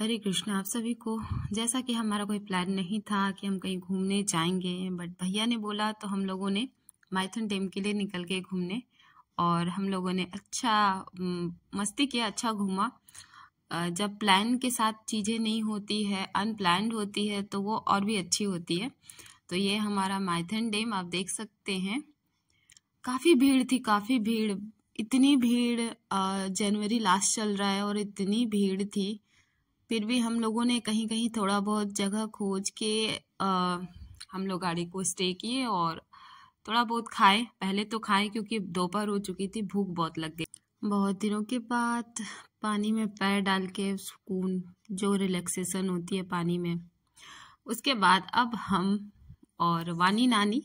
हरे कृष्णा आप सभी को जैसा कि हमारा कोई प्लान नहीं था कि हम कहीं घूमने जाएंगे बट भैया ने बोला तो हम लोगों ने माइथन डैम के लिए निकल गए घूमने और हम लोगों ने अच्छा मस्ती किया अच्छा घूमा जब प्लान के साथ चीज़ें नहीं होती है अनप्लान होती है तो वो और भी अच्छी होती है तो ये हमारा माइथन डैम आप देख सकते हैं काफ़ी भीड़ थी काफ़ी भीड़ इतनी भीड़ जनवरी लास्ट चल रहा है और इतनी भीड़ थी फिर भी हम लोगों ने कहीं कहीं थोड़ा बहुत जगह खोज के आ, हम लोग गाड़ी को स्टे किए और थोड़ा बहुत खाए पहले तो खाए क्योंकि दोपहर हो चुकी थी भूख बहुत लग गई बहुत दिनों के बाद पानी में पैर डाल के सुकून जो रिलैक्सेशन होती है पानी में उसके बाद अब हम और वानी नानी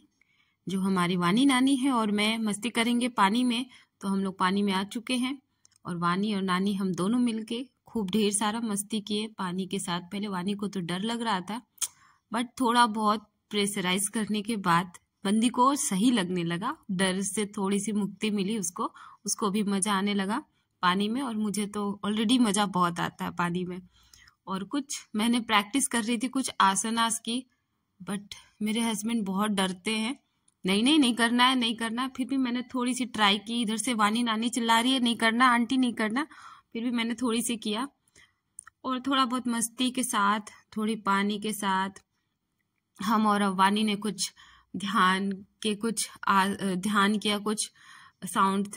जो हमारी वानी नानी है और मैं मस्ती करेंगे पानी में तो हम लोग पानी में आ चुके हैं और वानी और नानी हम दोनों मिलके खूब ढेर सारा मस्ती किए पानी के साथ पहले वानी को तो डर लग रहा था बट थोड़ा बहुत प्रेशराइज करने के बाद बंदी को सही लगने लगा डर से थोड़ी सी मुक्ति मिली उसको उसको भी मजा आने लगा पानी में और मुझे तो ऑलरेडी मज़ा बहुत आता है पानी में और कुछ मैंने प्रैक्टिस कर रही थी कुछ आसनास की बट मेरे हस्बैंड बहुत डरते हैं नहीं नहीं नहीं करना है नहीं करना है फिर भी मैंने थोड़ी सी ट्राई की इधर से वानी नानी चिल्ला रही है नहीं करना आंटी नहीं करना फिर भी मैंने थोड़ी सी किया और थोड़ा बहुत मस्ती के साथ थोड़ी पानी के साथ हम और अवानी ने कुछ ध्यान के कुछ आ, ध्यान किया कुछ साउंड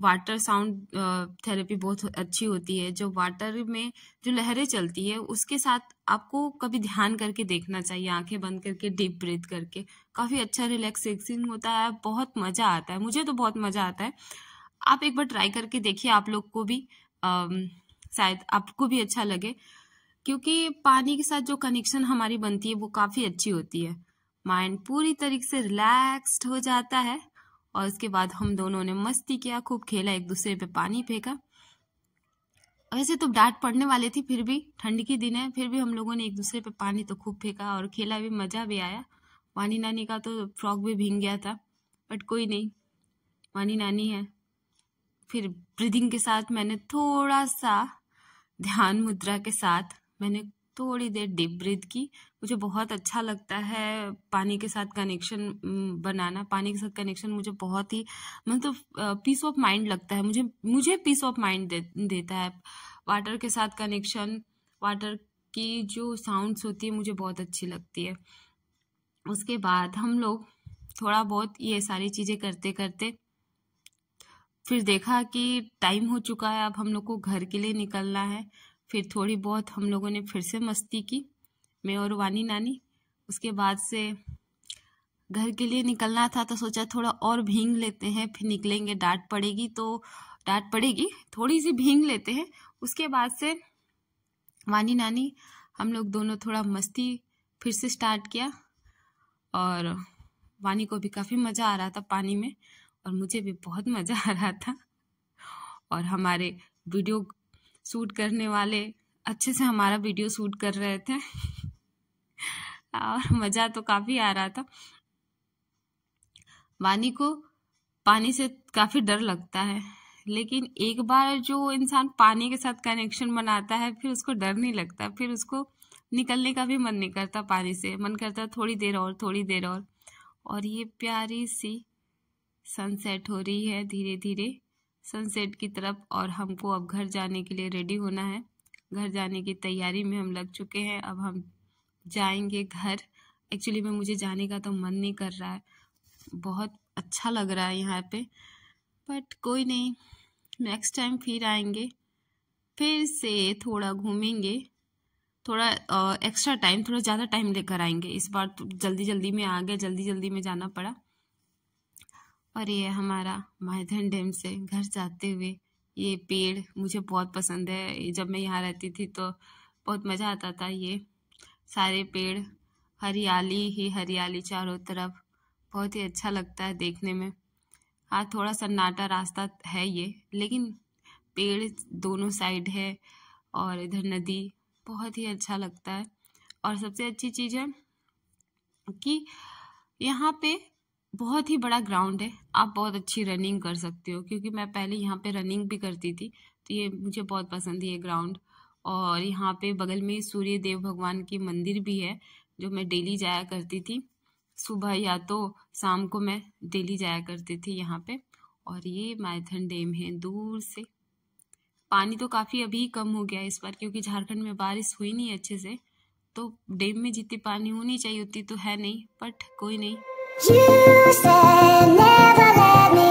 वाटर साउंड थेरेपी बहुत अच्छी होती है जो वाटर में जो लहरें चलती है उसके साथ आपको कभी ध्यान करके देखना चाहिए आंखें बंद करके डीप ब्रीथ करके काफ़ी अच्छा रिलैक्सेशन होता है बहुत मज़ा आता है मुझे तो बहुत मज़ा आता है आप एक बार ट्राई करके देखिए आप लोग को भी शायद आपको भी अच्छा लगे क्योंकि पानी के साथ जो कनेक्शन हमारी बनती है वो काफ़ी अच्छी होती है माइंड पूरी तरीके से रिलैक्स्ड हो जाता है और उसके बाद हम दोनों ने मस्ती किया खूब खेला एक दूसरे पे पानी फेंका वैसे तो डांट पड़ने वाली थी फिर भी ठंड के दिन है फिर भी हम लोगों ने एक दूसरे पे पानी तो खूब फेंका और खेला भी मज़ा भी आया वानी नानी का तो फ्रॉक भी भींग गया था बट कोई नहीं वानी नानी है फिर ब्रीदिंग के साथ मैंने थोड़ा सा ध्यान मुद्रा के साथ मैंने थोड़ी देर डीप ब्रीद की मुझे बहुत अच्छा लगता है पानी के साथ कनेक्शन बनाना पानी के साथ कनेक्शन मुझे बहुत ही मतलब पीस ऑफ माइंड लगता है मुझे मुझे पीस ऑफ माइंड दे, देता है वाटर के साथ कनेक्शन वाटर की जो साउंड्स होती है मुझे बहुत अच्छी लगती है उसके बाद हम लोग थोड़ा बहुत ये सारी चीज़ें करते करते फिर देखा कि टाइम हो चुका है अब हम लोग को घर के लिए निकलना है फिर थोड़ी बहुत हम लोगों ने फिर से मस्ती की मैं और वानी नानी उसके बाद से घर के लिए निकलना था तो सोचा थोड़ा और भींग लेते हैं फिर निकलेंगे डांट पड़ेगी तो डांट पड़ेगी थोड़ी सी भींग लेते हैं उसके बाद से वानी नानी हम लोग दोनों थोड़ा मस्ती फिर से स्टार्ट किया और वानी को भी काफ़ी मज़ा आ रहा था पानी में और मुझे भी बहुत मज़ा आ रहा था और हमारे वीडियो शूट करने वाले अच्छे से हमारा वीडियो शूट कर रहे थे और मज़ा तो काफ़ी आ रहा था वानी को पानी से काफ़ी डर लगता है लेकिन एक बार जो इंसान पानी के साथ कनेक्शन बनाता है फिर उसको डर नहीं लगता फिर उसको निकलने का भी मन नहीं करता पानी से मन करता थोड़ी देर और थोड़ी देर और और ये प्यारी सी सनसेट हो रही है धीरे धीरे सनसेट की तरफ और हमको अब घर जाने के लिए रेडी होना है घर जाने की तैयारी में हम लग चुके हैं अब हम जाएंगे घर एक्चुअली में मुझे जाने का तो मन नहीं कर रहा है बहुत अच्छा लग रहा है यहाँ पे बट कोई नहीं नेक्स्ट टाइम फिर आएंगे फिर से थोड़ा घूमेंगे थोड़ा एक्स्ट्रा टाइम थोड़ा ज़्यादा टाइम लेकर आएंगे इस बार तो जल्दी जल्दी में आ गया जल्दी जल्दी में जाना पड़ा और ये हमारा माइथन डैम से घर जाते हुए ये पेड़ मुझे बहुत पसंद है जब मैं यहाँ रहती थी तो बहुत मज़ा आता था ये सारे पेड़ हरियाली ही हरियाली चारों तरफ बहुत ही अच्छा लगता है देखने में हाँ थोड़ा सन्नाटा रास्ता है ये लेकिन पेड़ दोनों साइड है और इधर नदी बहुत ही अच्छा लगता है और सबसे अच्छी चीज़ है कि यहाँ पे बहुत ही बड़ा ग्राउंड है आप बहुत अच्छी रनिंग कर सकते हो क्योंकि मैं पहले यहाँ पे रनिंग भी करती थी तो ये मुझे बहुत पसंद है ये ग्राउंड और यहाँ पे बगल में सूर्य देव भगवान की मंदिर भी है जो मैं डेली जाया करती थी सुबह या तो शाम को मैं डेली जाया करती थी यहाँ पे और ये माइथन डैम है दूर से पानी तो काफ़ी अभी कम हो गया इस बार क्योंकि झारखंड में बारिश हुई नहीं अच्छे से तो डैम में जितनी पानी होनी चाहिए उतनी तो है नहीं बट कोई नहीं You said never let me